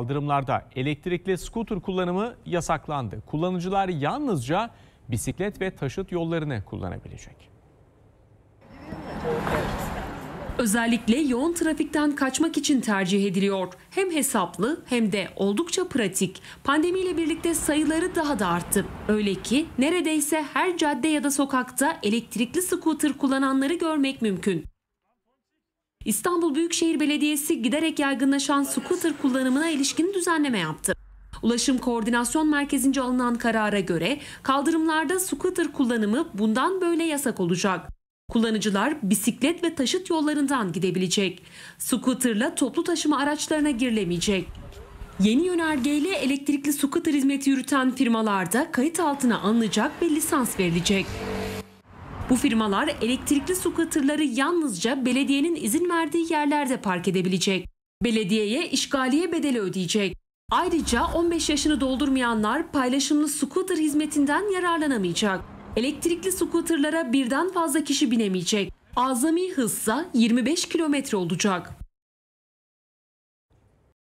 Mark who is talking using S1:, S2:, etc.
S1: Kaldırımlarda elektrikli skuter kullanımı yasaklandı. Kullanıcılar yalnızca bisiklet ve taşıt yollarını kullanabilecek.
S2: Özellikle yoğun trafikten kaçmak için tercih ediliyor. Hem hesaplı hem de oldukça pratik. Pandemiyle birlikte sayıları daha da arttı. Öyle ki neredeyse her cadde ya da sokakta elektrikli skuter kullananları görmek mümkün. İstanbul Büyükşehir Belediyesi giderek yaygınlaşan scooter kullanımına ilişkin düzenleme yaptı. Ulaşım Koordinasyon Merkezi'nce alınan karara göre kaldırımlarda scooter kullanımı bundan böyle yasak olacak. Kullanıcılar bisiklet ve taşıt yollarından gidebilecek. Scooter'la toplu taşıma araçlarına girilemeyecek. Yeni yönergeyle elektrikli scooter hizmeti yürüten firmalarda kayıt altına alınacak ve lisans verilecek. Bu firmalar elektrikli su katırları yalnızca belediyenin izin verdiği yerlerde park edebilecek. Belediyeye işgaliye bedeli ödeyecek. Ayrıca 15 yaşını doldurmayanlar paylaşımlı scooter hizmetinden yararlanamayacak. Elektrikli scooterlara birden fazla kişi binemeyecek. Azami hızsa 25 kilometre olacak.